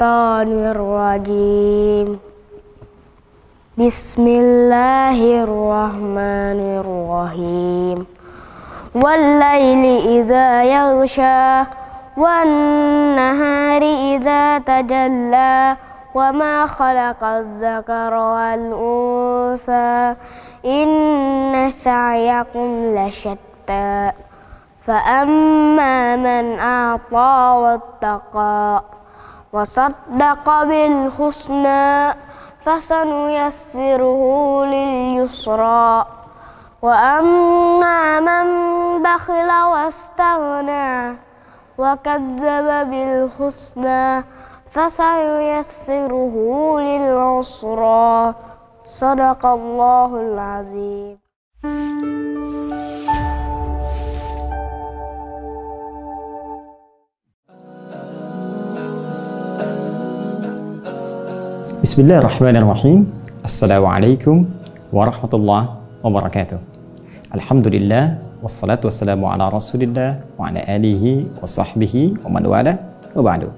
الشيطان الرجيم بسم الله الرحمن الرحيم والليل إذا يغشى والنهار إذا تجلى وما خلق الذكر والأنثى إن سعيكم لشتى فأما من أعطى واتقى وصدق بالحسنى فسنيسره لليسرى وأما من بخل واستغنى وكذب بالحسنى فسنيسره للعسرى صدق الله العظيم Bismillahirrahmanirrahim. Assalamualaikum warahmatullahi wabarakatuh. Alhamdulillah wassalatu wassalamu ala Rasulillah wa ala alihi wa sahbihi wa man wala wa ba'du.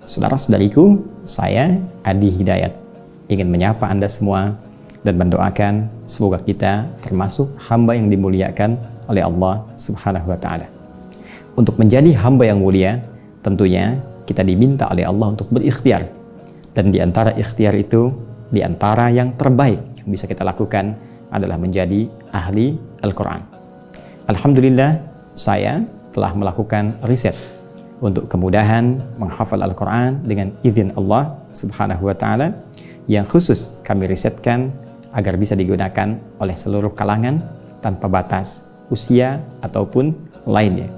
Saudara-saudariku, saya Adi Hidayat ingin menyapa Anda semua dan mendoakan semoga kita termasuk hamba yang dimuliakan oleh Allah Subhanahu wa taala. Untuk menjadi hamba yang mulia, tentunya kita diminta oleh Allah untuk berikhtiar dan di antara ikhtiar itu, di antara yang terbaik yang bisa kita lakukan adalah menjadi ahli Al-Quran. Alhamdulillah, saya telah melakukan riset untuk kemudahan menghafal Al-Quran dengan izin Allah Subhanahu wa Ta'ala yang khusus kami risetkan agar bisa digunakan oleh seluruh kalangan tanpa batas usia ataupun lainnya.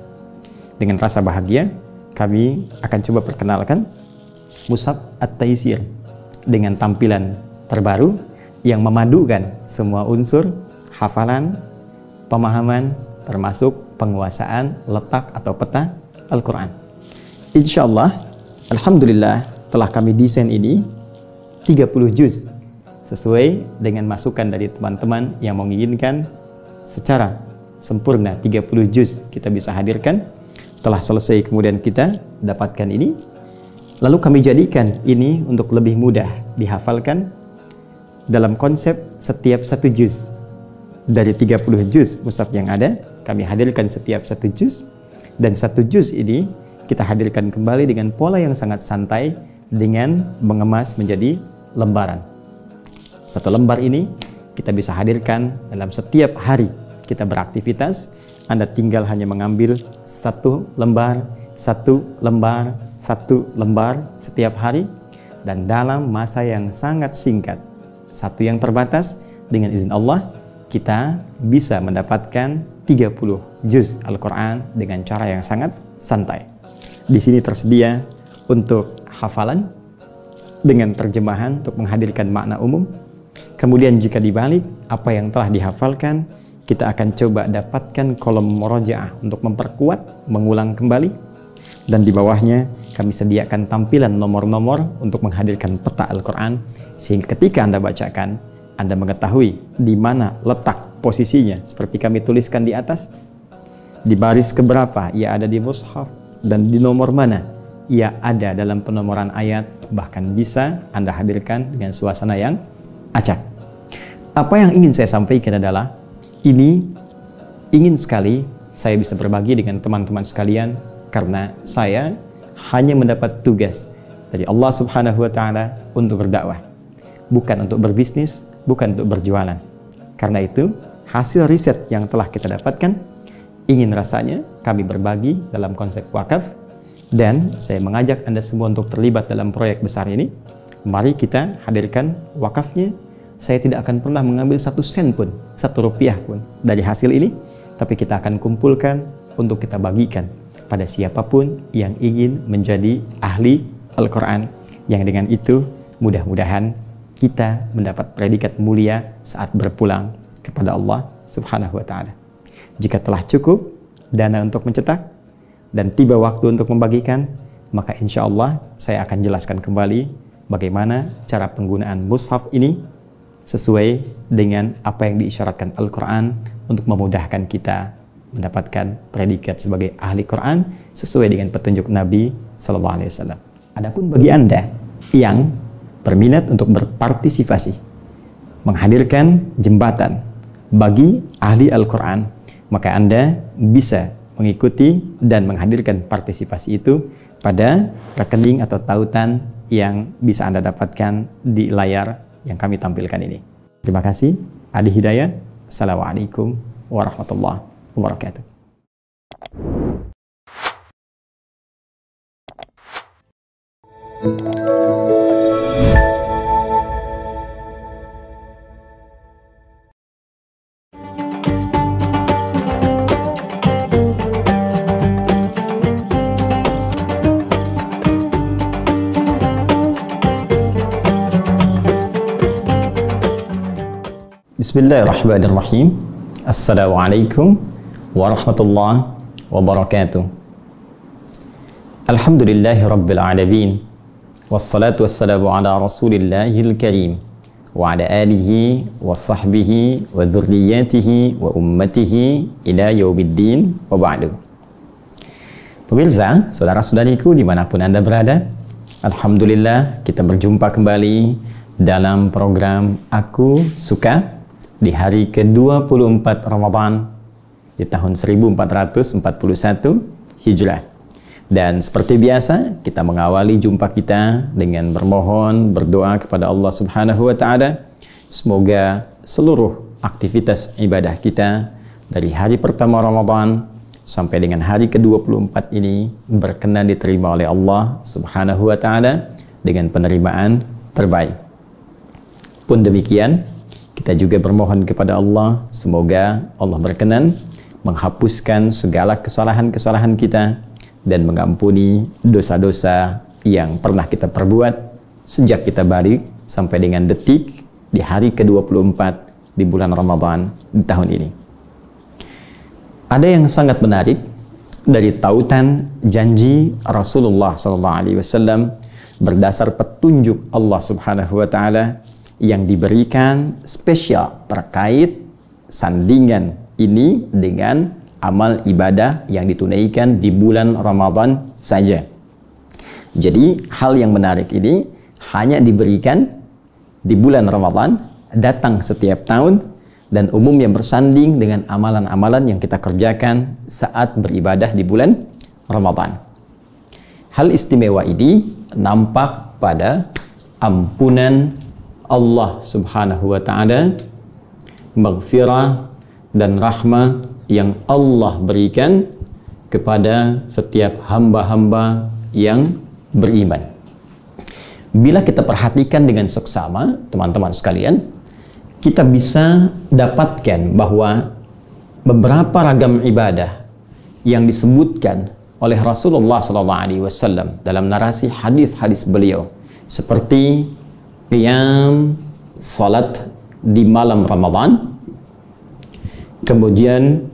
Dengan rasa bahagia, kami akan coba perkenalkan Musab At-Taisir dengan tampilan terbaru yang memadukan semua unsur hafalan, pemahaman, termasuk penguasaan letak atau peta Al-Quran. Insya Allah, Alhamdulillah telah kami desain ini 30 juz sesuai dengan masukan dari teman-teman yang menginginkan secara sempurna 30 juz kita bisa hadirkan. Telah selesai kemudian kita dapatkan ini Lalu kami jadikan ini untuk lebih mudah dihafalkan dalam konsep setiap satu juz. Dari 30 juz musaf yang ada, kami hadirkan setiap satu juz. Dan satu juz ini kita hadirkan kembali dengan pola yang sangat santai dengan mengemas menjadi lembaran. Satu lembar ini kita bisa hadirkan dalam setiap hari kita beraktivitas. Anda tinggal hanya mengambil satu lembar, satu lembar, satu lembar setiap hari dan dalam masa yang sangat singkat. Satu yang terbatas, dengan izin Allah, kita bisa mendapatkan 30 juz Al-Quran dengan cara yang sangat santai. Di sini tersedia untuk hafalan dengan terjemahan untuk menghadirkan makna umum. Kemudian jika dibalik, apa yang telah dihafalkan, kita akan coba dapatkan kolom murojaah untuk memperkuat, mengulang kembali. Dan di bawahnya kami sediakan tampilan nomor-nomor untuk menghadirkan peta Al-Quran, sehingga ketika Anda bacakan, Anda mengetahui di mana letak posisinya, seperti kami tuliskan di atas, di baris keberapa ia ada di mushaf, dan di nomor mana ia ada dalam penomoran ayat, bahkan bisa Anda hadirkan dengan suasana yang acak. Apa yang ingin saya sampaikan adalah, ini ingin sekali saya bisa berbagi dengan teman-teman sekalian, karena saya hanya mendapat tugas dari Allah Subhanahu wa taala untuk berdakwah, bukan untuk berbisnis, bukan untuk berjualan. Karena itu, hasil riset yang telah kita dapatkan ingin rasanya kami berbagi dalam konsep wakaf dan saya mengajak Anda semua untuk terlibat dalam proyek besar ini. Mari kita hadirkan wakafnya. Saya tidak akan pernah mengambil satu sen pun, satu rupiah pun dari hasil ini, tapi kita akan kumpulkan untuk kita bagikan kepada siapapun yang ingin menjadi ahli Al-Quran, yang dengan itu mudah-mudahan kita mendapat predikat mulia saat berpulang kepada Allah Subhanahu wa Ta'ala. Jika telah cukup dana untuk mencetak dan tiba waktu untuk membagikan, maka insya Allah saya akan jelaskan kembali bagaimana cara penggunaan mushaf ini sesuai dengan apa yang diisyaratkan Al-Quran untuk memudahkan kita mendapatkan predikat sebagai ahli Quran sesuai dengan petunjuk Nabi Sallallahu Alaihi Wasallam. Adapun bagi anda yang berminat untuk berpartisipasi menghadirkan jembatan bagi ahli Al-Quran, maka anda bisa mengikuti dan menghadirkan partisipasi itu pada rekening atau tautan yang bisa anda dapatkan di layar yang kami tampilkan ini. Terima kasih. Adi Hidayat. Assalamualaikum warahmatullahi wabarakatuh. وبركاته بسم الله الرحمن الرحيم السلام عليكم wabarakatuh. الله وبركاته الحمد لله رب العالمين والصلاة والسلام على رسول الله الكريم وعلى آله وصحبه وذرياته وأمته إلى يوم الدين وبعد Pemirsa, saudara-saudariku dimanapun Anda berada, Alhamdulillah kita berjumpa kembali dalam program Aku Suka di hari ke-24 Ramadan di tahun 1441 Hijrah. Dan seperti biasa, kita mengawali jumpa kita dengan bermohon, berdoa kepada Allah Subhanahu wa taala. Semoga seluruh aktivitas ibadah kita dari hari pertama Ramadan sampai dengan hari ke-24 ini berkenan diterima oleh Allah Subhanahu wa taala dengan penerimaan terbaik. Pun demikian, kita juga bermohon kepada Allah semoga Allah berkenan menghapuskan segala kesalahan-kesalahan kita dan mengampuni dosa-dosa yang pernah kita perbuat sejak kita balik sampai dengan detik di hari ke-24 di bulan Ramadhan di tahun ini. Ada yang sangat menarik dari tautan janji Rasulullah sallallahu alaihi wasallam berdasar petunjuk Allah Subhanahu wa taala yang diberikan spesial terkait sandingan ini dengan amal ibadah yang ditunaikan di bulan Ramadan saja. Jadi hal yang menarik ini hanya diberikan di bulan Ramadan, datang setiap tahun, dan umumnya bersanding dengan amalan-amalan yang kita kerjakan saat beribadah di bulan Ramadan. Hal istimewa ini nampak pada ampunan Allah Subhanahu wa taala, maghfirah dan rahmat yang Allah berikan kepada setiap hamba-hamba yang beriman. Bila kita perhatikan dengan seksama, teman-teman sekalian, kita bisa dapatkan bahwa beberapa ragam ibadah yang disebutkan oleh Rasulullah SAW dalam narasi hadis-hadis beliau seperti qiyam salat di malam Ramadan kemudian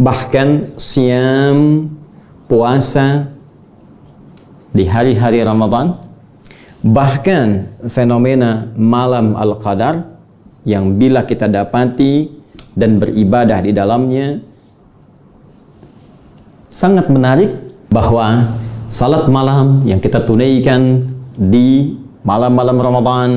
bahkan siam puasa di hari-hari Ramadan bahkan fenomena malam al-qadar yang bila kita dapati dan beribadah di dalamnya sangat menarik bahwa salat malam yang kita tunaikan di malam-malam Ramadan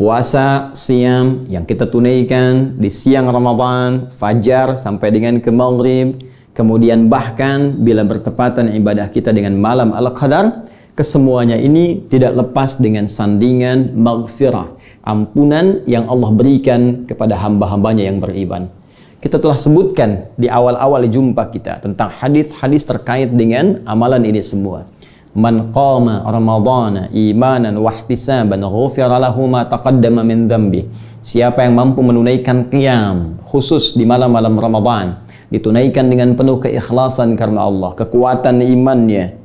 puasa, siam yang kita tunaikan di siang Ramadan, fajar sampai dengan ke maghrib, kemudian bahkan bila bertepatan ibadah kita dengan malam Al-Qadar, kesemuanya ini tidak lepas dengan sandingan maghfirah, ampunan yang Allah berikan kepada hamba-hambanya yang beriman. Kita telah sebutkan di awal-awal jumpa kita tentang hadis-hadis terkait dengan amalan ini semua man qama ramadhana imanan wahtisaban ghufira lahu ma taqaddama min dhanbi siapa yang mampu menunaikan qiyam khusus di malam-malam Ramadhan ditunaikan dengan penuh keikhlasan karena Allah kekuatan imannya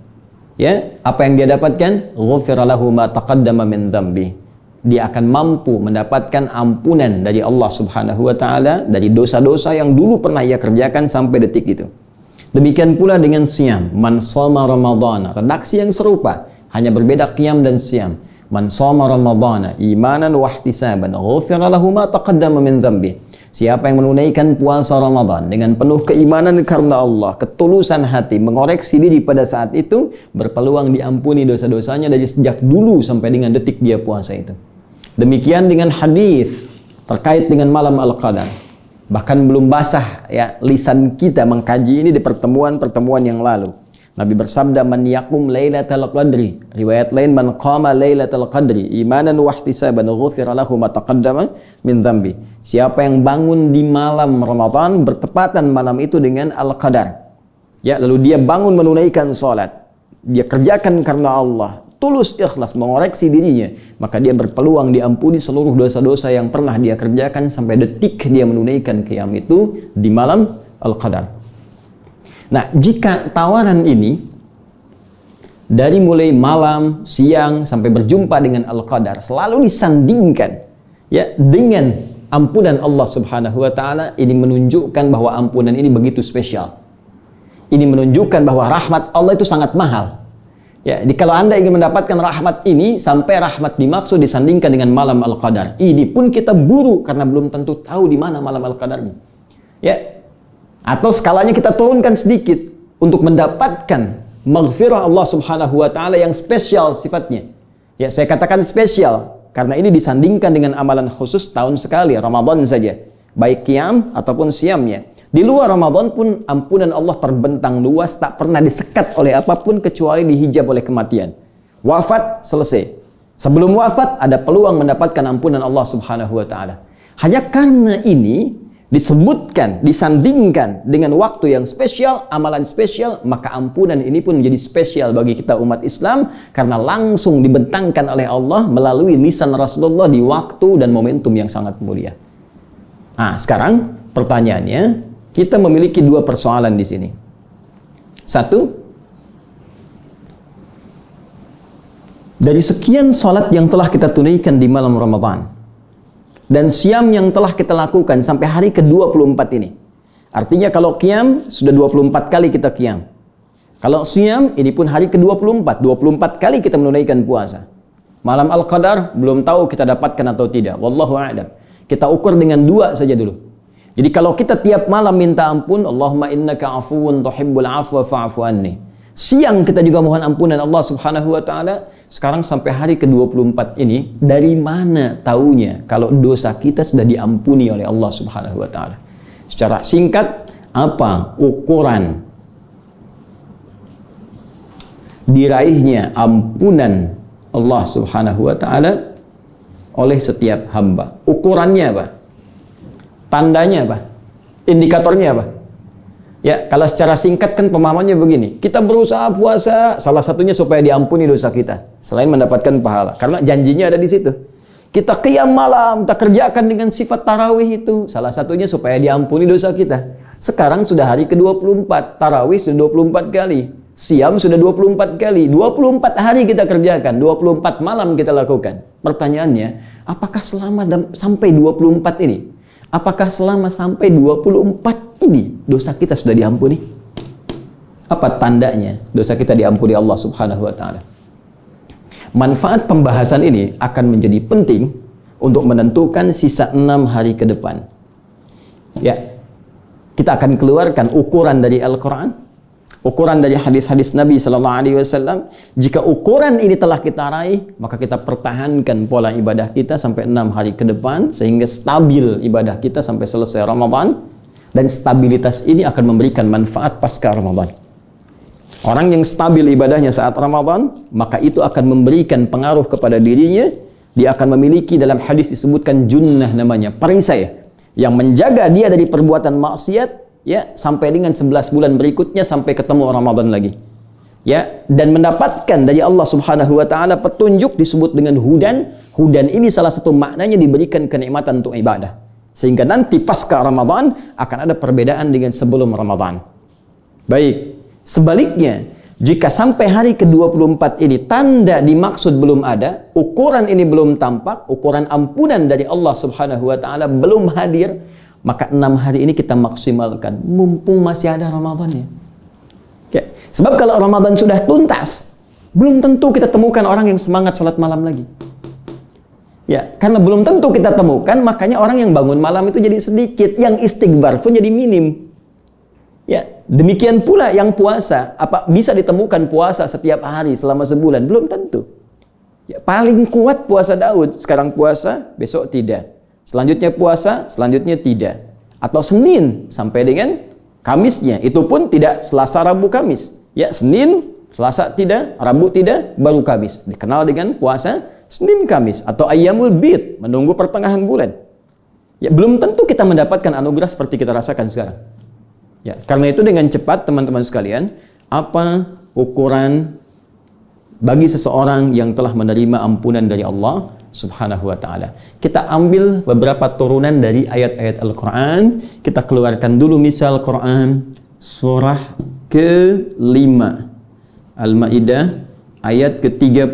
ya apa yang dia dapatkan ghufira lahu ma taqaddama min dhanbi dia akan mampu mendapatkan ampunan dari Allah Subhanahu wa taala dari dosa-dosa yang dulu pernah ia kerjakan sampai detik itu Demikian pula dengan siam, man soma ramadhana. Redaksi yang serupa, hanya berbeda qiyam dan siam. Man soma imanan wa ihtisaban ghufira lahu ma taqaddama min dhanbi. Siapa yang menunaikan puasa Ramadan dengan penuh keimanan karena Allah, ketulusan hati, mengoreksi diri pada saat itu, berpeluang diampuni dosa-dosanya dari sejak dulu sampai dengan detik dia puasa itu. Demikian dengan hadis terkait dengan malam Al-Qadar bahkan belum basah ya lisan kita mengkaji ini di pertemuan-pertemuan yang lalu. Nabi bersabda man yaqum lailatal qadri. Riwayat lain man qama lailatal qadri imanan wa ihtisaban ghufira lahu ma taqaddama min dhanbi. Siapa yang bangun di malam Ramadan bertepatan malam itu dengan al-qadar. Ya, lalu dia bangun menunaikan salat. Dia kerjakan karena Allah tulus ikhlas mengoreksi dirinya, maka dia berpeluang diampuni seluruh dosa-dosa yang pernah dia kerjakan sampai detik dia menunaikan qiyam itu di malam Al-Qadar. Nah, jika tawaran ini dari mulai malam, siang sampai berjumpa dengan Al-Qadar selalu disandingkan ya dengan ampunan Allah Subhanahu wa taala ini menunjukkan bahwa ampunan ini begitu spesial. Ini menunjukkan bahwa rahmat Allah itu sangat mahal Ya, di, kalau Anda ingin mendapatkan rahmat ini sampai rahmat dimaksud disandingkan dengan malam Al-Qadar. Ini pun kita buru karena belum tentu tahu di mana malam Al-Qadarnya. Ya. Atau skalanya kita turunkan sedikit untuk mendapatkan maghfirah Allah Subhanahu wa taala yang spesial sifatnya. Ya, saya katakan spesial karena ini disandingkan dengan amalan khusus tahun sekali Ramadan saja, baik kiam ataupun siamnya. Di luar Ramadan pun ampunan Allah terbentang luas tak pernah disekat oleh apapun kecuali dihijab oleh kematian. Wafat selesai. Sebelum wafat ada peluang mendapatkan ampunan Allah Subhanahu wa taala. Hanya karena ini disebutkan, disandingkan dengan waktu yang spesial, amalan spesial, maka ampunan ini pun menjadi spesial bagi kita umat Islam karena langsung dibentangkan oleh Allah melalui lisan Rasulullah di waktu dan momentum yang sangat mulia. Nah, sekarang pertanyaannya, kita memiliki dua persoalan di sini. Satu, dari sekian salat yang telah kita tunaikan di malam Ramadan dan siam yang telah kita lakukan sampai hari ke-24 ini. Artinya kalau kiam sudah 24 kali kita kiam. Kalau siam ini pun hari ke-24, 24 kali kita menunaikan puasa. Malam Al-Qadar belum tahu kita dapatkan atau tidak. Wallahu a'lam. Kita ukur dengan dua saja dulu jadi kalau kita tiap malam minta ampun, Allahumma innaka afuun tuhibbul afwa fa'fu anni. Siang kita juga mohon ampunan Allah Subhanahu wa taala. Sekarang sampai hari ke-24 ini, dari mana taunya kalau dosa kita sudah diampuni oleh Allah Subhanahu wa taala? Secara singkat, apa ukuran diraihnya ampunan Allah Subhanahu wa taala oleh setiap hamba? Ukurannya apa? Tandanya apa? Indikatornya apa? Ya, kalau secara singkat kan pemahamannya begini. Kita berusaha puasa, salah satunya supaya diampuni dosa kita. Selain mendapatkan pahala. Karena janjinya ada di situ. Kita kiam malam, kita kerjakan dengan sifat tarawih itu. Salah satunya supaya diampuni dosa kita. Sekarang sudah hari ke-24. Tarawih sudah 24 kali. Siam sudah 24 kali. 24 hari kita kerjakan. 24 malam kita lakukan. Pertanyaannya, apakah selama sampai 24 ini Apakah selama sampai 24 ini dosa kita sudah diampuni? Apa tandanya dosa kita diampuni Allah Subhanahu wa taala? Manfaat pembahasan ini akan menjadi penting untuk menentukan sisa enam hari ke depan. Ya, kita akan keluarkan ukuran dari Al-Quran ukuran dari hadis-hadis Nabi Sallallahu Alaihi Wasallam. Jika ukuran ini telah kita raih, maka kita pertahankan pola ibadah kita sampai enam hari ke depan sehingga stabil ibadah kita sampai selesai Ramadan dan stabilitas ini akan memberikan manfaat pasca Ramadan. Orang yang stabil ibadahnya saat Ramadan, maka itu akan memberikan pengaruh kepada dirinya. Dia akan memiliki dalam hadis disebutkan junnah namanya, perisai yang menjaga dia dari perbuatan maksiat ya sampai dengan 11 bulan berikutnya sampai ketemu Ramadan lagi ya dan mendapatkan dari Allah Subhanahu wa taala petunjuk disebut dengan hudan hudan ini salah satu maknanya diberikan kenikmatan untuk ibadah sehingga nanti pasca Ramadan akan ada perbedaan dengan sebelum Ramadan baik sebaliknya jika sampai hari ke-24 ini tanda dimaksud belum ada, ukuran ini belum tampak, ukuran ampunan dari Allah Subhanahu wa taala belum hadir, maka enam hari ini kita maksimalkan. Mumpung masih ada Ramadannya. Ya. Sebab kalau Ramadan sudah tuntas, belum tentu kita temukan orang yang semangat sholat malam lagi. Ya, karena belum tentu kita temukan, makanya orang yang bangun malam itu jadi sedikit, yang istighfar pun jadi minim. Ya, demikian pula yang puasa, apa bisa ditemukan puasa setiap hari selama sebulan? Belum tentu. Ya, paling kuat puasa Daud, sekarang puasa, besok tidak selanjutnya puasa, selanjutnya tidak. Atau Senin sampai dengan Kamisnya, itu pun tidak Selasa, Rabu, Kamis. Ya, Senin, Selasa tidak, Rabu tidak, baru Kamis. Dikenal dengan puasa Senin, Kamis atau Ayyamul Bid, menunggu pertengahan bulan. Ya, belum tentu kita mendapatkan anugerah seperti kita rasakan sekarang. Ya, karena itu dengan cepat teman-teman sekalian, apa ukuran bagi seseorang yang telah menerima ampunan dari Allah Subhanahu wa taala. Kita ambil beberapa turunan dari ayat-ayat Al-Qur'an, kita keluarkan dulu misal Qur'an surah ke-5 Al-Maidah ayat ke-39.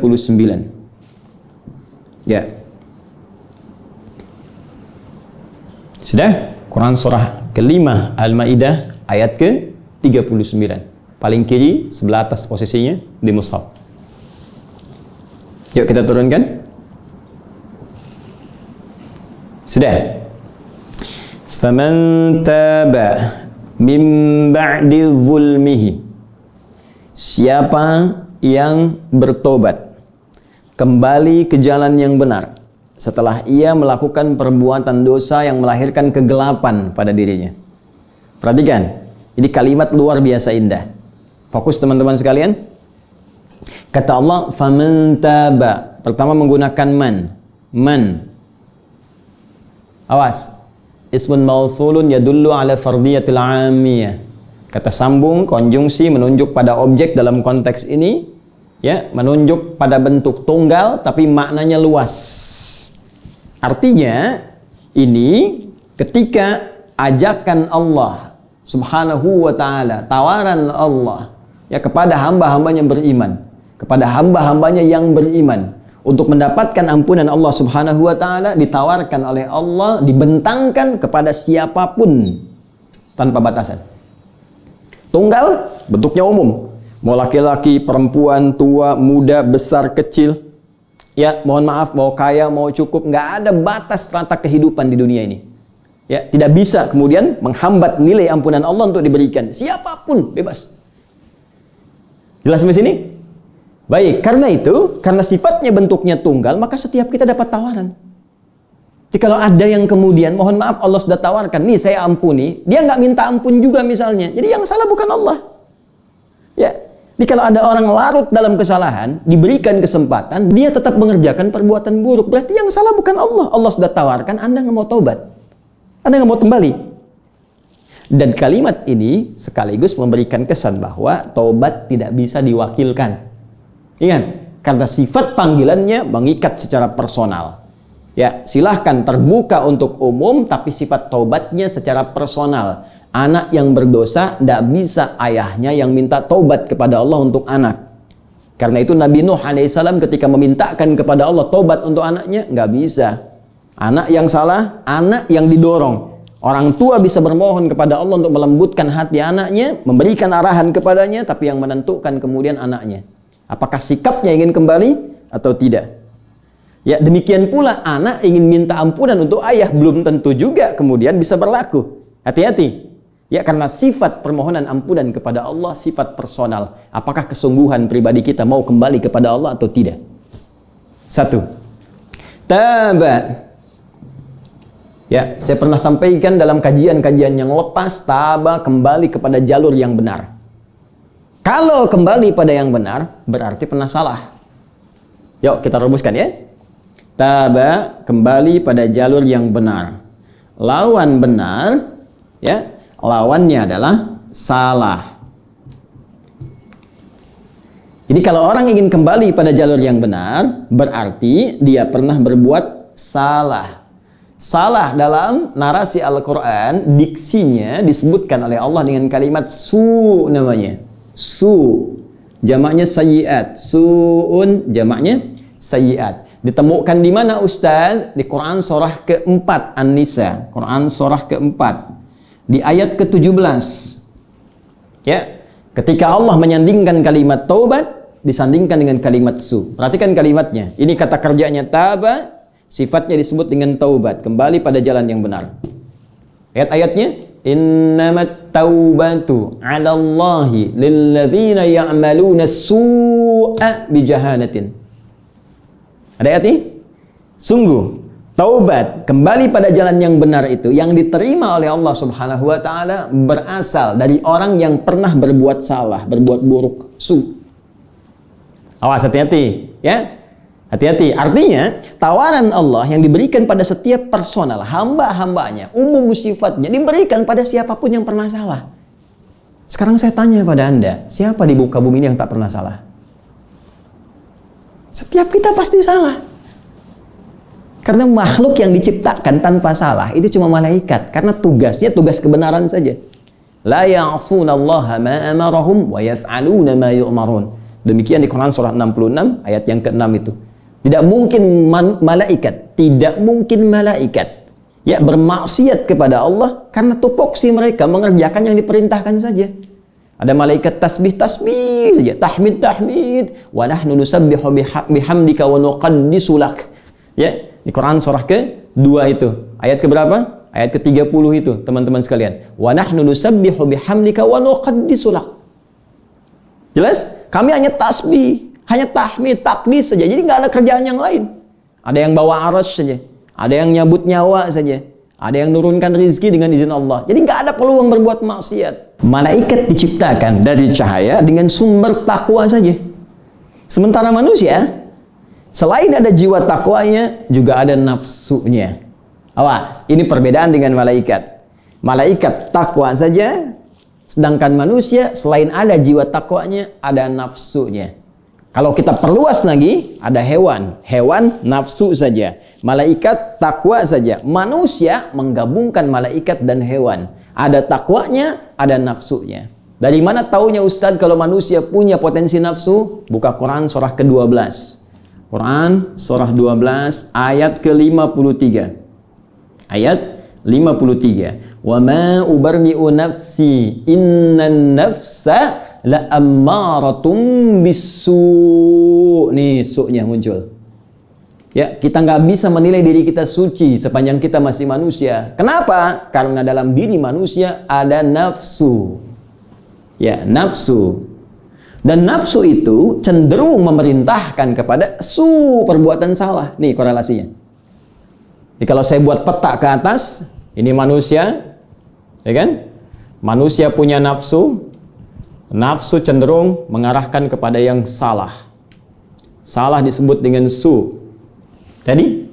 Ya. Sudah? Quran surah ke-5 Al-Maidah ayat ke-39. Paling kiri sebelah atas posisinya di mushaf. Yuk kita turunkan. Sudah. Faman taba min ba'di zulmihi. Siapa yang bertobat kembali ke jalan yang benar setelah ia melakukan perbuatan dosa yang melahirkan kegelapan pada dirinya. Perhatikan, ini kalimat luar biasa indah. Fokus teman-teman sekalian. Kata Allah, "Faman taba." Pertama menggunakan man. Man Awas. Ismun mausulun yadullu ala fardiyatil amiyah. Kata sambung konjungsi menunjuk pada objek dalam konteks ini ya, menunjuk pada bentuk tunggal tapi maknanya luas. Artinya ini ketika ajakan Allah Subhanahu wa taala, tawaran Allah ya kepada hamba-hambanya beriman, kepada hamba-hambanya yang beriman untuk mendapatkan ampunan Allah Subhanahu wa taala ditawarkan oleh Allah dibentangkan kepada siapapun tanpa batasan. Tunggal bentuknya umum. Mau laki-laki, perempuan, tua, muda, besar, kecil. Ya, mohon maaf, mau kaya, mau cukup, nggak ada batas rata kehidupan di dunia ini. Ya, tidak bisa kemudian menghambat nilai ampunan Allah untuk diberikan. Siapapun bebas. Jelas di sini? Baik, karena itu, karena sifatnya bentuknya tunggal, maka setiap kita dapat tawaran. Jadi kalau ada yang kemudian, mohon maaf Allah sudah tawarkan, nih saya ampuni, dia nggak minta ampun juga misalnya. Jadi yang salah bukan Allah. Ya, jadi kalau ada orang larut dalam kesalahan, diberikan kesempatan, dia tetap mengerjakan perbuatan buruk. Berarti yang salah bukan Allah. Allah sudah tawarkan, Anda nggak mau taubat. Anda nggak mau kembali. Dan kalimat ini sekaligus memberikan kesan bahwa taubat tidak bisa diwakilkan. Ingat, iya kan? karena sifat panggilannya mengikat secara personal. Ya, silahkan terbuka untuk umum, tapi sifat taubatnya secara personal. Anak yang berdosa tidak bisa ayahnya yang minta taubat kepada Allah untuk anak. Karena itu Nabi Nuh alaihissalam ketika memintakan kepada Allah taubat untuk anaknya, nggak bisa. Anak yang salah, anak yang didorong. Orang tua bisa bermohon kepada Allah untuk melembutkan hati anaknya, memberikan arahan kepadanya, tapi yang menentukan kemudian anaknya. Apakah sikapnya ingin kembali atau tidak? Ya, demikian pula anak ingin minta ampunan untuk ayah belum tentu juga kemudian bisa berlaku. Hati-hati. Ya, karena sifat permohonan ampunan kepada Allah sifat personal. Apakah kesungguhan pribadi kita mau kembali kepada Allah atau tidak? Satu. Taba. Ya, saya pernah sampaikan dalam kajian-kajian yang lepas, taba kembali kepada jalur yang benar. Kalau kembali pada yang benar, berarti pernah salah. Yuk, kita rebuskan ya. Taba kembali pada jalur yang benar. Lawan benar, ya, lawannya adalah salah. Jadi kalau orang ingin kembali pada jalur yang benar, berarti dia pernah berbuat salah. Salah dalam narasi Al-Quran, diksinya disebutkan oleh Allah dengan kalimat su namanya su jamaknya sayiat suun jamaknya sayiat ditemukan di mana Ustaz di Quran surah keempat An-Nisa Quran surah keempat di ayat ke-17 ya ketika Allah menyandingkan kalimat taubat disandingkan dengan kalimat su perhatikan kalimatnya ini kata kerjanya taba sifatnya disebut dengan taubat kembali pada jalan yang benar ayat-ayatnya innamat taubatu 'ala Allahi lilladzina ya'maluna su'a bijahalatin. Ada ayat ini? Sungguh taubat kembali pada jalan yang benar itu yang diterima oleh Allah Subhanahu wa taala berasal dari orang yang pernah berbuat salah, berbuat buruk, su. Awas hati-hati, ya. Hati-hati. Artinya, tawaran Allah yang diberikan pada setiap personal, hamba-hambanya, umum sifatnya, diberikan pada siapapun yang pernah salah. Sekarang saya tanya pada Anda, siapa di muka bumi ini yang tak pernah salah? Setiap kita pasti salah. Karena makhluk yang diciptakan tanpa salah itu cuma malaikat. Karena tugasnya tugas kebenaran saja. La ya'sunallaha ma amarahum wa yaf'aluna ma Demikian di Quran surah 66 ayat yang ke-6 itu. Tidak mungkin malaikat, tidak mungkin malaikat ya bermaksiat kepada Allah karena tupoksi mereka mengerjakan yang diperintahkan saja. Ada malaikat tasbih tasbih saja, tahmid tahmid, wa nahnu nusabbihu bihamdika wa nuqaddisu Ya, di Quran surah ke-2 itu. Ayat ke berapa? Ayat ke-30 itu, teman-teman sekalian. Wa nahnu nusabbihu bihamdika wa nuqaddisu Jelas? Kami hanya tasbih hanya tahmid, takdis saja. Jadi nggak ada kerjaan yang lain. Ada yang bawa aras saja, ada yang nyabut nyawa saja, ada yang nurunkan rizki dengan izin Allah. Jadi nggak ada peluang berbuat maksiat. Malaikat diciptakan dari cahaya dengan sumber takwa saja. Sementara manusia, selain ada jiwa takwanya, juga ada nafsunya. Awas, ini perbedaan dengan malaikat. Malaikat takwa saja, sedangkan manusia selain ada jiwa takwanya, ada nafsunya. Kalau kita perluas lagi, ada hewan. Hewan nafsu saja. Malaikat takwa saja. Manusia menggabungkan malaikat dan hewan. Ada takwanya, ada nafsunya. Dari mana taunya Ustadz kalau manusia punya potensi nafsu? Buka Quran surah ke-12. Quran surah 12 ayat ke-53. Ayat 53. Wa ma نَفْسِي nafsi innan nafsa la ammaratum bisu. Nih, suknya muncul. Ya, kita nggak bisa menilai diri kita suci sepanjang kita masih manusia. Kenapa? Karena dalam diri manusia ada nafsu. Ya, nafsu. Dan nafsu itu cenderung memerintahkan kepada su perbuatan salah. Nih korelasinya. Jadi kalau saya buat peta ke atas, ini manusia, ya kan? Manusia punya nafsu, Nafsu cenderung mengarahkan kepada yang salah. Salah disebut dengan su. Jadi,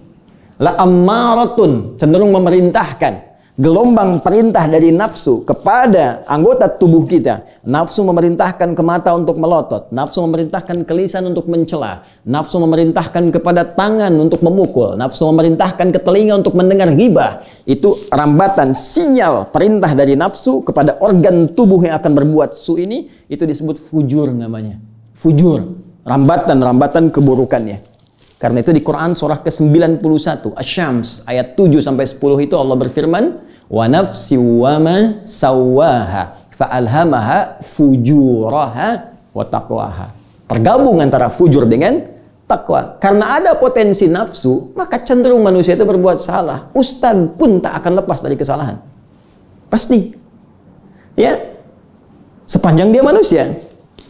la ammaratun cenderung memerintahkan gelombang perintah dari nafsu kepada anggota tubuh kita. Nafsu memerintahkan ke mata untuk melotot, nafsu memerintahkan ke lisan untuk mencela, nafsu memerintahkan kepada tangan untuk memukul, nafsu memerintahkan ke telinga untuk mendengar ghibah. Itu rambatan sinyal perintah dari nafsu kepada organ tubuh yang akan berbuat su ini itu disebut fujur namanya. Fujur, rambatan-rambatan keburukannya. Karena itu di Quran surah ke-91 Asy-Syams ayat 7 sampai 10 itu Allah berfirman wa nafsi wa man sawaha alhamaha fujuraha wa taqwaha. Tergabung antara fujur dengan takwa. Karena ada potensi nafsu, maka cenderung manusia itu berbuat salah. Ustadz pun tak akan lepas dari kesalahan. Pasti. Ya. Sepanjang dia manusia.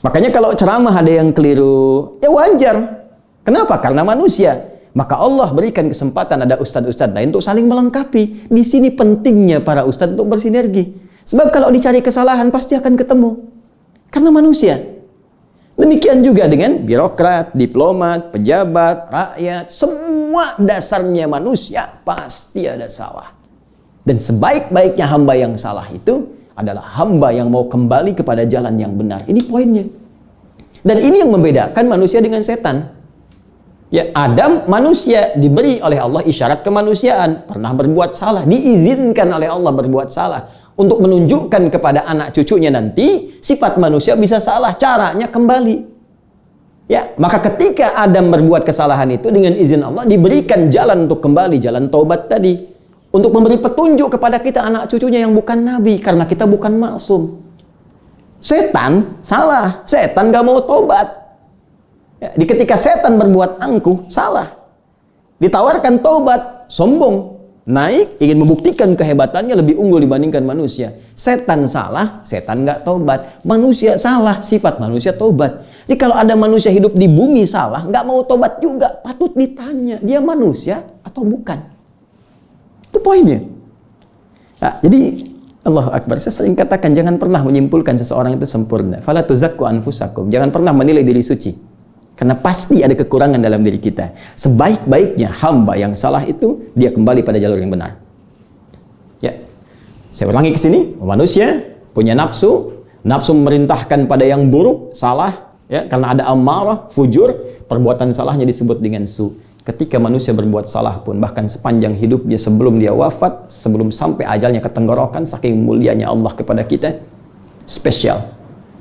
Makanya kalau ceramah ada yang keliru, ya wajar. Kenapa? Karena manusia. Maka Allah berikan kesempatan ada ustadz-ustadz lain untuk saling melengkapi. Di sini pentingnya para ustadz untuk bersinergi. Sebab kalau dicari kesalahan pasti akan ketemu. Karena manusia. Demikian juga dengan birokrat, diplomat, pejabat, rakyat. Semua dasarnya manusia pasti ada salah. Dan sebaik-baiknya hamba yang salah itu adalah hamba yang mau kembali kepada jalan yang benar. Ini poinnya. Dan ini yang membedakan manusia dengan setan. Ya, Adam manusia diberi oleh Allah isyarat kemanusiaan, pernah berbuat salah, diizinkan oleh Allah berbuat salah untuk menunjukkan kepada anak cucunya nanti sifat manusia bisa salah, caranya kembali. Ya, maka ketika Adam berbuat kesalahan itu dengan izin Allah diberikan jalan untuk kembali, jalan taubat tadi untuk memberi petunjuk kepada kita anak cucunya yang bukan nabi karena kita bukan maksum. Setan salah, setan gak mau taubat. Ya, di ketika setan berbuat angkuh, salah. Ditawarkan taubat, sombong, naik, ingin membuktikan kehebatannya lebih unggul dibandingkan manusia. Setan salah, setan nggak taubat. Manusia salah, sifat manusia taubat. Jadi kalau ada manusia hidup di bumi salah, nggak mau taubat juga, patut ditanya, dia manusia atau bukan? Itu poinnya. Nah, jadi Allah Akbar. Saya sering katakan jangan pernah menyimpulkan seseorang itu sempurna. Fala tuzakku anfusakum. Jangan pernah menilai diri suci. Karena pasti ada kekurangan dalam diri kita. Sebaik-baiknya hamba yang salah itu dia kembali pada jalur yang benar. Ya. Saya ulangi ke sini, manusia punya nafsu, nafsu memerintahkan pada yang buruk, salah, ya, karena ada amarah, fujur, perbuatan salahnya disebut dengan su. Ketika manusia berbuat salah pun, bahkan sepanjang hidup dia sebelum dia wafat, sebelum sampai ajalnya ketenggorokan, saking mulianya Allah kepada kita, spesial.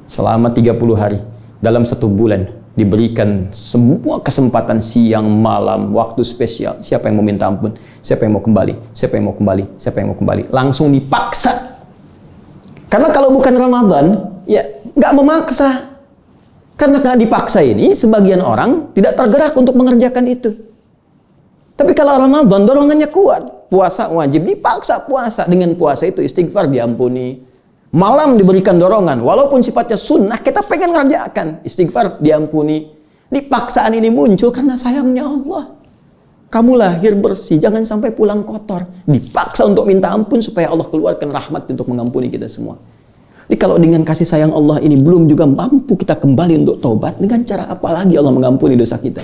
Selama 30 hari, dalam satu bulan, diberikan semua kesempatan siang malam waktu spesial siapa yang mau minta ampun siapa yang mau kembali siapa yang mau kembali siapa yang mau kembali langsung dipaksa karena kalau bukan Ramadan ya nggak memaksa karena nggak dipaksa ini sebagian orang tidak tergerak untuk mengerjakan itu tapi kalau Ramadan dorongannya kuat puasa wajib dipaksa puasa dengan puasa itu istighfar diampuni Malam diberikan dorongan, walaupun sifatnya sunnah, kita pengen ngerjakan. Istighfar diampuni. Ini paksaan ini muncul karena sayangnya Allah. Kamu lahir bersih, jangan sampai pulang kotor. Dipaksa untuk minta ampun supaya Allah keluarkan rahmat untuk mengampuni kita semua. ini kalau dengan kasih sayang Allah ini belum juga mampu kita kembali untuk taubat, dengan cara apa lagi Allah mengampuni dosa kita?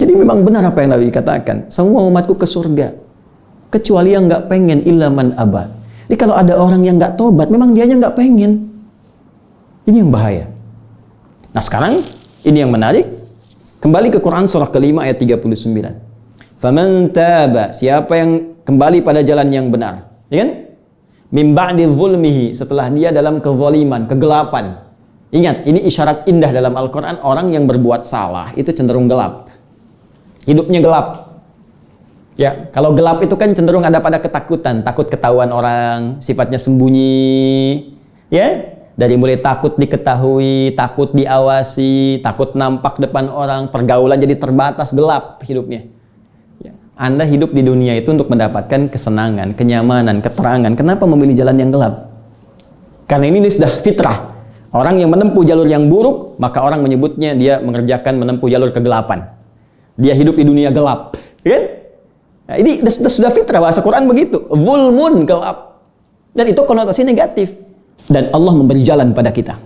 Jadi memang benar apa yang Nabi katakan, semua umatku ke surga, kecuali yang nggak pengen ilaman abad jadi kalau ada orang yang nggak tobat, memang dianya nggak pengen. Ini yang bahaya. Nah sekarang ini yang menarik. Kembali ke Quran surah kelima ayat 39. Faman taba, siapa yang kembali pada jalan yang benar. Ya kan? Min ba'di zulmihi, setelah dia dalam kezaliman, kegelapan. Ingat, ini isyarat indah dalam Al-Quran, orang yang berbuat salah itu cenderung gelap. Hidupnya gelap, Ya, kalau gelap itu kan cenderung ada pada ketakutan, takut ketahuan orang, sifatnya sembunyi, ya. Dari mulai takut diketahui, takut diawasi, takut nampak depan orang, pergaulan jadi terbatas, gelap hidupnya. Ya. Anda hidup di dunia itu untuk mendapatkan kesenangan, kenyamanan, keterangan. Kenapa memilih jalan yang gelap? Karena ini, ini sudah fitrah. Orang yang menempuh jalur yang buruk, maka orang menyebutnya dia mengerjakan menempuh jalur kegelapan. Dia hidup di dunia gelap, ya kan? Nah, ini sudah, sudah fitrah bahasa Quran begitu. Zulmun gelap. Dan itu konotasi negatif. Dan Allah memberi jalan pada kita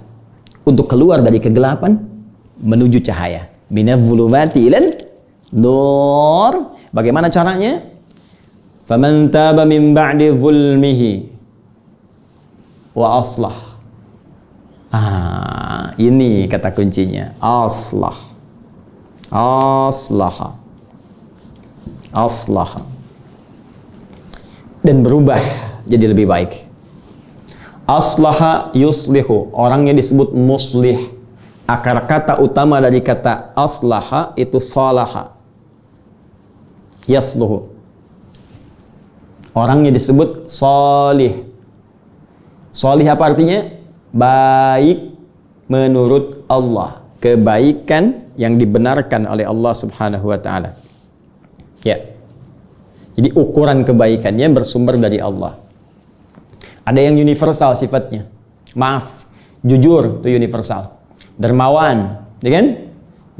untuk keluar dari kegelapan menuju cahaya. Minadzulumati ilan nur. Bagaimana caranya? Faman taba min ba'di zulmihi wa aslah. Ah, ini kata kuncinya. Aslah. Aslaha aslah dan berubah jadi lebih baik. Aslaha yuslihu, orangnya disebut muslih. Akar kata utama dari kata aslaha itu salaha. Yasluhu. Orangnya disebut salih. Salih apa artinya? Baik menurut Allah. Kebaikan yang dibenarkan oleh Allah Subhanahu wa taala. Ya. Jadi ukuran kebaikannya bersumber dari Allah. Ada yang universal sifatnya. Maaf, jujur itu universal. Dermawan, ya kan?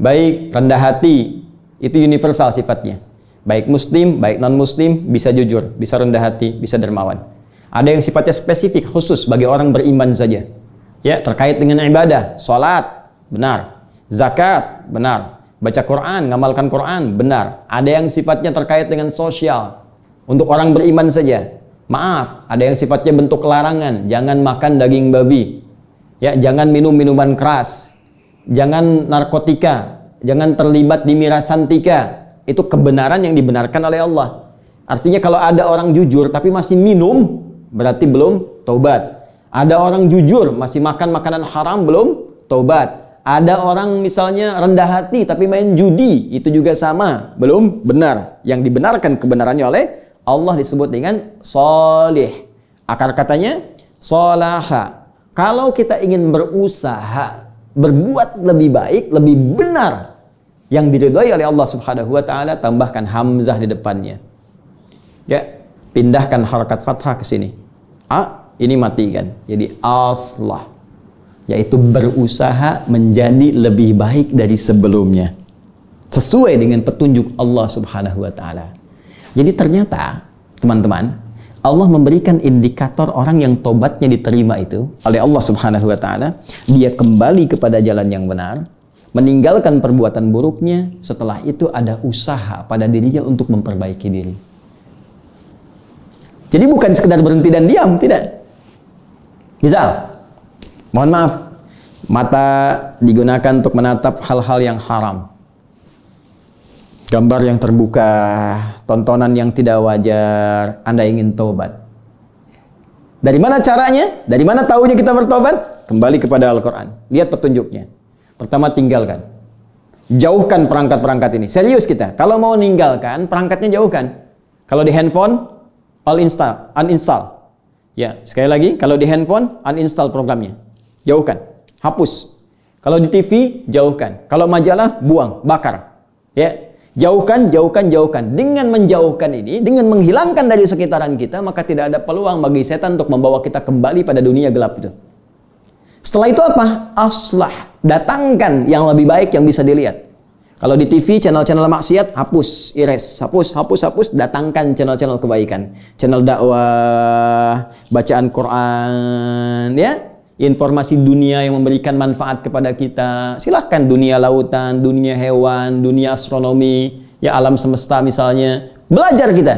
Baik, rendah hati itu universal sifatnya. Baik muslim, baik non muslim bisa jujur, bisa rendah hati, bisa dermawan. Ada yang sifatnya spesifik khusus bagi orang beriman saja. Ya, terkait dengan ibadah, salat, benar. Zakat, benar baca Quran, ngamalkan Quran, benar. Ada yang sifatnya terkait dengan sosial. Untuk orang beriman saja. Maaf, ada yang sifatnya bentuk larangan. Jangan makan daging babi. Ya, jangan minum minuman keras. Jangan narkotika. Jangan terlibat di mirasantika. Itu kebenaran yang dibenarkan oleh Allah. Artinya kalau ada orang jujur tapi masih minum, berarti belum taubat. Ada orang jujur masih makan makanan haram belum taubat. Ada orang misalnya rendah hati tapi main judi, itu juga sama, belum benar. Yang dibenarkan kebenarannya oleh Allah disebut dengan solih. Akar katanya solaha. Kalau kita ingin berusaha, berbuat lebih baik, lebih benar yang diridhai oleh Allah Subhanahu wa taala, tambahkan hamzah di depannya. Ya, pindahkan harakat fathah ke sini. A ini matikan. Jadi aslah yaitu berusaha menjadi lebih baik dari sebelumnya sesuai dengan petunjuk Allah Subhanahu wa taala. Jadi ternyata teman-teman, Allah memberikan indikator orang yang tobatnya diterima itu oleh Allah Subhanahu wa taala, dia kembali kepada jalan yang benar, meninggalkan perbuatan buruknya, setelah itu ada usaha pada dirinya untuk memperbaiki diri. Jadi bukan sekedar berhenti dan diam, tidak. Misal, Mohon maaf, mata digunakan untuk menatap hal-hal yang haram. Gambar yang terbuka, tontonan yang tidak wajar, Anda ingin tobat. Dari mana caranya? Dari mana tahunya kita bertobat? Kembali kepada Al-Quran. Lihat petunjuknya. Pertama, tinggalkan. Jauhkan perangkat-perangkat ini. Serius kita. Kalau mau ninggalkan, perangkatnya jauhkan. Kalau di handphone, all install, uninstall. Ya, sekali lagi, kalau di handphone, uninstall programnya jauhkan, hapus. Kalau di TV, jauhkan. Kalau majalah, buang, bakar. Ya, jauhkan, jauhkan, jauhkan. Dengan menjauhkan ini, dengan menghilangkan dari sekitaran kita, maka tidak ada peluang bagi setan untuk membawa kita kembali pada dunia gelap itu. Setelah itu apa? Aslah. Datangkan yang lebih baik yang bisa dilihat. Kalau di TV, channel-channel maksiat, hapus, ires, hapus, hapus, hapus, datangkan channel-channel kebaikan. Channel dakwah, bacaan Quran, ya informasi dunia yang memberikan manfaat kepada kita. Silahkan dunia lautan, dunia hewan, dunia astronomi, ya alam semesta misalnya. Belajar kita.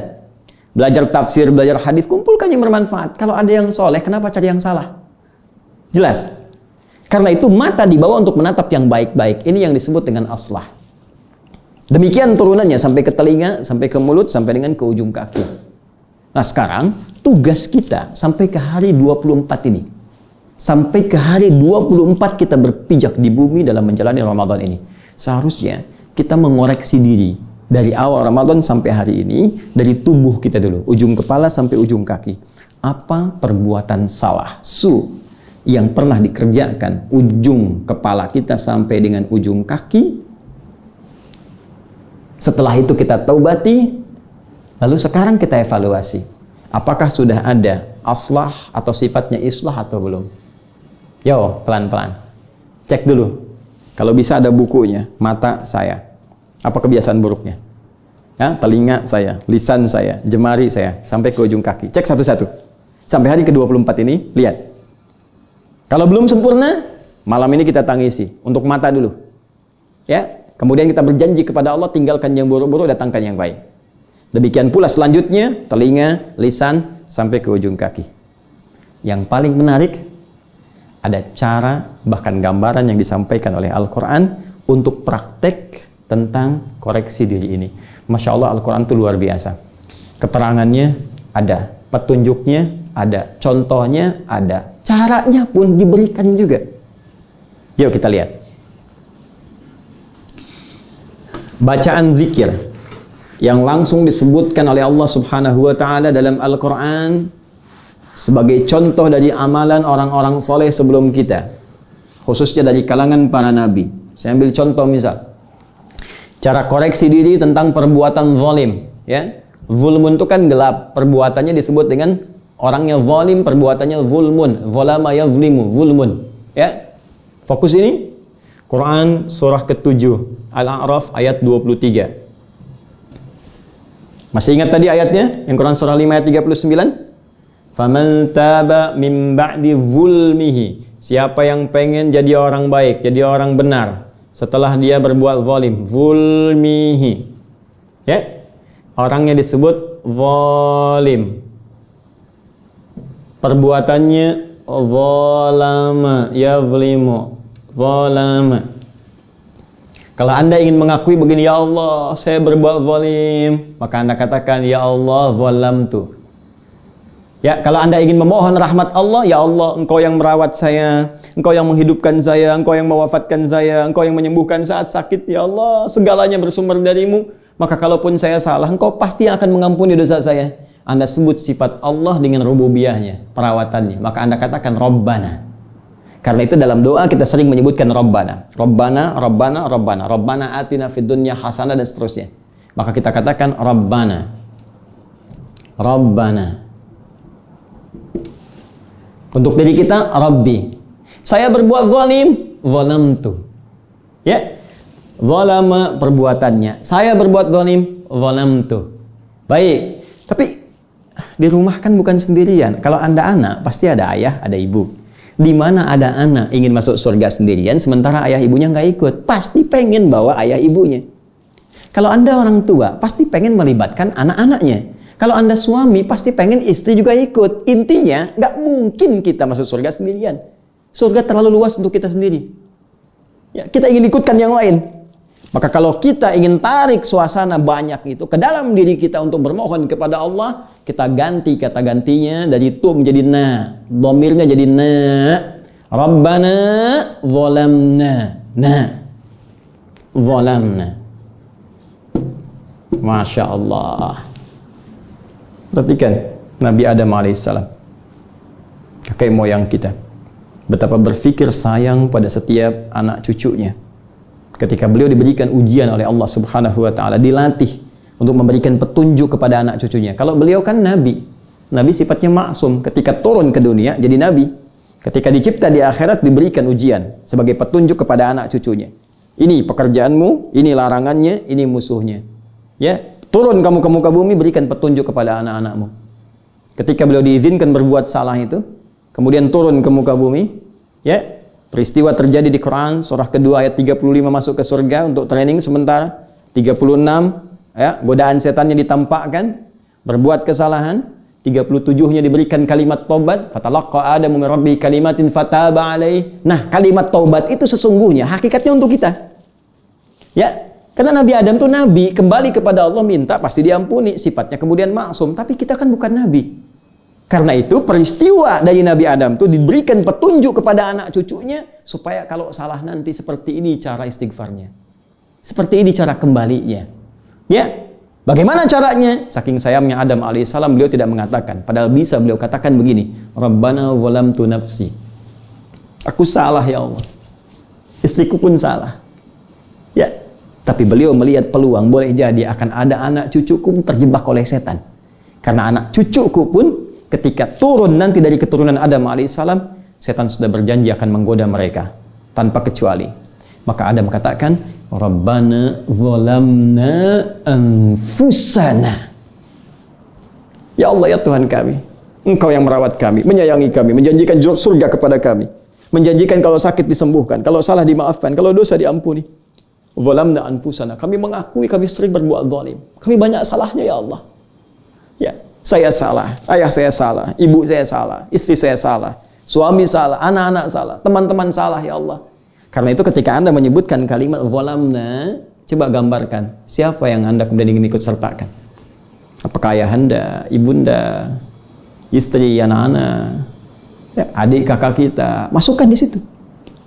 Belajar tafsir, belajar hadis, kumpulkan yang bermanfaat. Kalau ada yang soleh, kenapa cari yang salah? Jelas. Karena itu mata dibawa untuk menatap yang baik-baik. Ini yang disebut dengan aslah. Demikian turunannya sampai ke telinga, sampai ke mulut, sampai dengan ke ujung kaki. Nah sekarang tugas kita sampai ke hari 24 ini sampai ke hari 24 kita berpijak di bumi dalam menjalani Ramadan ini. Seharusnya kita mengoreksi diri dari awal Ramadan sampai hari ini, dari tubuh kita dulu, ujung kepala sampai ujung kaki. Apa perbuatan salah su yang pernah dikerjakan ujung kepala kita sampai dengan ujung kaki? Setelah itu kita taubati, lalu sekarang kita evaluasi. Apakah sudah ada aslah atau sifatnya islah atau belum? Yo, pelan-pelan. Cek dulu. Kalau bisa ada bukunya, mata saya. Apa kebiasaan buruknya? Ya, telinga saya, lisan saya, jemari saya, sampai ke ujung kaki. Cek satu-satu. Sampai hari ke-24 ini, lihat. Kalau belum sempurna, malam ini kita tangisi. Untuk mata dulu. Ya, Kemudian kita berjanji kepada Allah, tinggalkan yang buruk-buruk, datangkan yang baik. Demikian pula selanjutnya, telinga, lisan, sampai ke ujung kaki. Yang paling menarik ada cara bahkan gambaran yang disampaikan oleh Al-Quran untuk praktek tentang koreksi diri ini. Masya Allah Al-Quran itu luar biasa. Keterangannya ada, petunjuknya ada, contohnya ada, caranya pun diberikan juga. Yuk kita lihat. Bacaan zikir yang langsung disebutkan oleh Allah Subhanahu wa taala dalam Al-Qur'an sebagai contoh dari amalan orang-orang soleh sebelum kita khususnya dari kalangan para nabi saya ambil contoh misal cara koreksi diri tentang perbuatan zalim ya zulmun itu kan gelap perbuatannya disebut dengan orangnya zalim perbuatannya zulmun zalama yazlimu zulmun ya fokus ini Quran surah ke-7 Al-A'raf ayat 23 masih ingat tadi ayatnya yang Quran surah 5 ayat 39 Faman taba min ba'di zulmihi. Siapa yang pengen jadi orang baik, jadi orang benar setelah dia berbuat zalim, zulmihi. Ya? Orangnya disebut zalim. Perbuatannya ya yazlimu, zalama. Kalau anda ingin mengakui begini, Ya Allah, saya berbuat zalim. Maka anda katakan, Ya Allah, zalam tu. Ya, kalau Anda ingin memohon rahmat Allah, ya Allah, Engkau yang merawat saya, Engkau yang menghidupkan saya, Engkau yang mewafatkan saya, Engkau yang menyembuhkan saat sakit, ya Allah, segalanya bersumber darimu. Maka kalaupun saya salah, Engkau pasti akan mengampuni dosa saya. Anda sebut sifat Allah dengan rububiyahnya, perawatannya. Maka Anda katakan Rabbana. Karena itu dalam doa kita sering menyebutkan Rabbana. Rabbana, Rabbana, Rabbana. Rabbana atina fid dunya hasanah dan seterusnya. Maka kita katakan Rabbana. Rabbana. Untuk diri kita, Rabbi. Saya berbuat zalim, tu, Ya. Zalam perbuatannya. Saya berbuat zalim, tu, Baik. Tapi di rumah kan bukan sendirian. Kalau Anda anak, pasti ada ayah, ada ibu. Di mana ada anak ingin masuk surga sendirian, sementara ayah ibunya nggak ikut. Pasti pengen bawa ayah ibunya. Kalau Anda orang tua, pasti pengen melibatkan anak-anaknya. Kalau Anda suami, pasti pengen istri juga ikut. Intinya, nggak mungkin kita masuk surga sendirian. Surga terlalu luas untuk kita sendiri. Ya, kita ingin ikutkan yang lain. Maka kalau kita ingin tarik suasana banyak itu ke dalam diri kita untuk bermohon kepada Allah, kita ganti kata gantinya dari tu menjadi na. Domirnya jadi na. Rabbana zolamna. Na. Zolamna. Masya Allah. Perhatikan Nabi Adam alaihissalam. Kakek moyang kita. Betapa berfikir sayang pada setiap anak cucunya. Ketika beliau diberikan ujian oleh Allah Subhanahu wa taala, dilatih untuk memberikan petunjuk kepada anak cucunya. Kalau beliau kan nabi. Nabi sifatnya maksum ketika turun ke dunia jadi nabi. Ketika dicipta di akhirat diberikan ujian sebagai petunjuk kepada anak cucunya. Ini pekerjaanmu, ini larangannya, ini musuhnya. Ya, Turun kamu ke muka bumi, berikan petunjuk kepada anak-anakmu. Ketika beliau diizinkan berbuat salah itu, kemudian turun ke muka bumi, ya, peristiwa terjadi di Quran surah kedua ayat 35 masuk ke surga untuk training sementara, 36 ya, godaan setannya ditampakkan, berbuat kesalahan, 37-nya diberikan kalimat taubat, fatalaqa ada min rabbih kalimatin fataba alaih. Nah, kalimat taubat itu sesungguhnya hakikatnya untuk kita. Ya, karena Nabi Adam tuh nabi, kembali kepada Allah minta pasti diampuni, sifatnya kemudian maksum, tapi kita kan bukan nabi. Karena itu peristiwa dari Nabi Adam tuh diberikan petunjuk kepada anak cucunya supaya kalau salah nanti seperti ini cara istighfarnya. Seperti ini cara kembalinya. Ya, Bagaimana caranya? Saking sayangnya Adam alaihissalam beliau tidak mengatakan. Padahal bisa beliau katakan begini. Rabbana walam tu nafsi. Aku salah ya Allah. Istriku pun salah. Tapi beliau melihat peluang, boleh jadi akan ada anak cucuku terjebak oleh setan. Karena anak cucuku pun ketika turun nanti dari keturunan Adam alaihissalam, setan sudah berjanji akan menggoda mereka tanpa kecuali. Maka Adam katakan, Rabbana zolamna anfusana. Ya Allah ya Tuhan kami, Engkau yang merawat kami, menyayangi kami, menjanjikan surga kepada kami. Menjanjikan kalau sakit disembuhkan, kalau salah dimaafkan, kalau dosa diampuni. Zalamna anfusana. Kami mengakui kami sering berbuat zalim. Kami banyak salahnya ya Allah. Ya, saya salah, ayah saya salah, ibu saya salah, istri saya salah, suami salah, anak-anak salah, teman-teman salah ya Allah. Karena itu ketika Anda menyebutkan kalimat zalamna, coba gambarkan siapa yang Anda kemudian ingin ikut sertakan. Apakah ayah Anda, ibunda, istri, anak-anak, ya, adik kakak kita, masukkan di situ.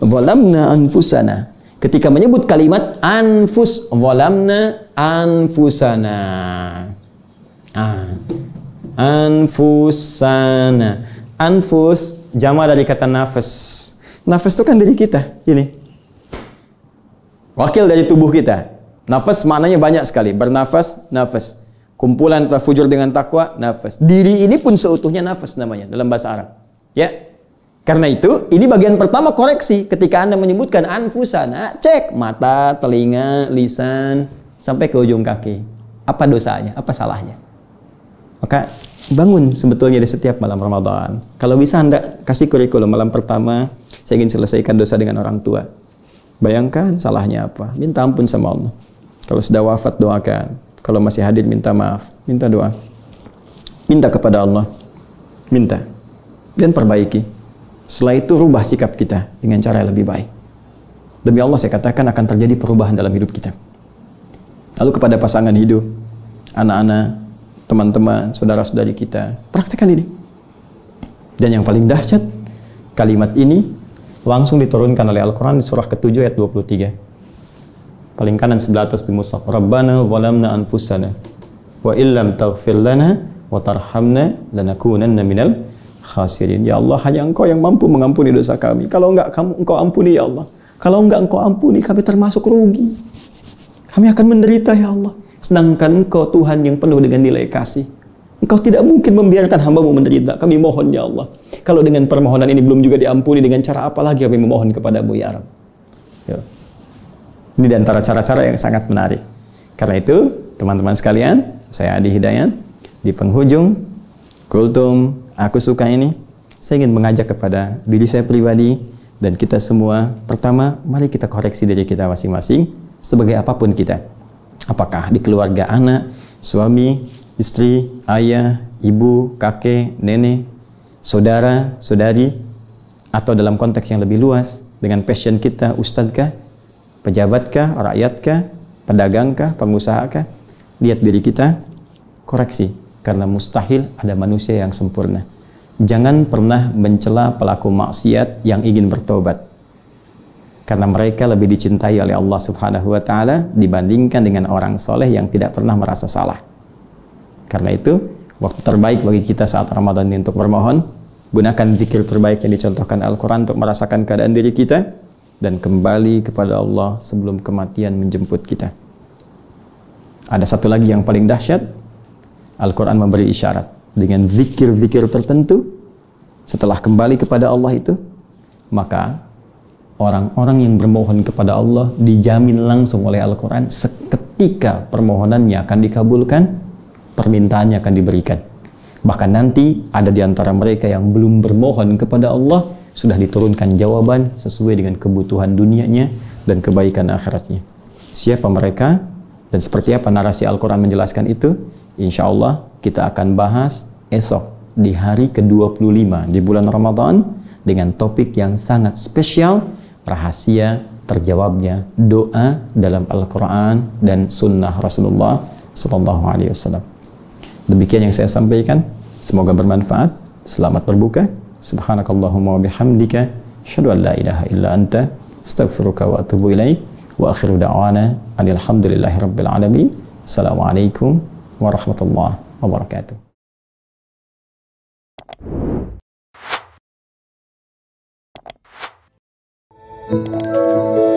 Zalamna anfusana ketika menyebut kalimat anfus walamna anfusana. Ah. Anfusana. Anfus jama dari kata nafas. Nafas itu kan diri kita, ini. Wakil dari tubuh kita. Nafas maknanya banyak sekali. Bernafas, nafas. Kumpulan terfujur dengan takwa, nafas. Diri ini pun seutuhnya nafas namanya dalam bahasa Arab. Ya, karena itu, ini bagian pertama koreksi ketika Anda menyebutkan anfusana, cek mata, telinga, lisan, sampai ke ujung kaki. Apa dosanya? Apa salahnya? Maka bangun sebetulnya di setiap malam Ramadan. Kalau bisa Anda kasih kurikulum malam pertama, saya ingin selesaikan dosa dengan orang tua. Bayangkan salahnya apa. Minta ampun sama Allah. Kalau sudah wafat doakan. Kalau masih hadir minta maaf. Minta doa. Minta kepada Allah. Minta. Dan perbaiki setelah itu rubah sikap kita dengan cara yang lebih baik. Demi Allah saya katakan akan terjadi perubahan dalam hidup kita. Lalu kepada pasangan hidup, anak-anak, teman-teman, saudara-saudari kita, praktekkan ini. Dan yang paling dahsyat, kalimat ini langsung diturunkan oleh Al-Quran di surah ke-7 ayat 23. Paling kanan sebelah atas di Musaf. Rabbana zalamna anfusana wa illam taghfir lana wa tarhamna lanakunanna minal khasirin. Ya Allah, hanya Engkau yang mampu mengampuni dosa kami. Kalau enggak, kamu, Engkau ampuni ya Allah. Kalau enggak Engkau ampuni, kami termasuk rugi. Kami akan menderita ya Allah. Sedangkan Engkau Tuhan yang penuh dengan nilai kasih. Engkau tidak mungkin membiarkan hambamu menderita. Kami mohon ya Allah. Kalau dengan permohonan ini belum juga diampuni, dengan cara apa lagi kami memohon kepadamu ya Rabb. Ya. Ini diantara cara-cara yang sangat menarik. Karena itu, teman-teman sekalian, saya Adi Hidayat, di penghujung Kultum aku suka ini, saya ingin mengajak kepada diri saya pribadi dan kita semua, pertama, mari kita koreksi diri kita masing-masing sebagai apapun kita. Apakah di keluarga anak, suami, istri, ayah, ibu, kakek, nenek, saudara, saudari, atau dalam konteks yang lebih luas, dengan passion kita, ustadkah, pejabatkah, rakyatkah, pedagangkah, pengusahakah, lihat diri kita, koreksi karena mustahil ada manusia yang sempurna. Jangan pernah mencela pelaku maksiat yang ingin bertobat. Karena mereka lebih dicintai oleh Allah Subhanahu wa taala dibandingkan dengan orang soleh yang tidak pernah merasa salah. Karena itu, waktu terbaik bagi kita saat Ramadan ini untuk bermohon, gunakan zikir terbaik yang dicontohkan Al-Qur'an untuk merasakan keadaan diri kita dan kembali kepada Allah sebelum kematian menjemput kita. Ada satu lagi yang paling dahsyat, Al-Quran memberi isyarat dengan zikir-zikir tertentu setelah kembali kepada Allah itu maka orang-orang yang bermohon kepada Allah dijamin langsung oleh Al-Quran seketika permohonannya akan dikabulkan permintaannya akan diberikan bahkan nanti ada di antara mereka yang belum bermohon kepada Allah sudah diturunkan jawaban sesuai dengan kebutuhan dunianya dan kebaikan akhiratnya siapa mereka dan seperti apa narasi Al-Quran menjelaskan itu Insya Allah kita akan bahas esok di hari ke-25 di bulan Ramadan dengan topik yang sangat spesial, rahasia terjawabnya doa dalam Al-Quran dan Sunnah Rasulullah Sallallahu Alaihi Wasallam. Demikian yang saya sampaikan. Semoga bermanfaat. Selamat berbuka. Subhanakallahumma wa bihamdika. Shadu an la ilaha illa anta. Astaghfiruka wa atubu ilaih. Wa akhiru da'wana. Alhamdulillahi rabbil alamin. Assalamualaikum ورحمة الله وبركاته Thank you.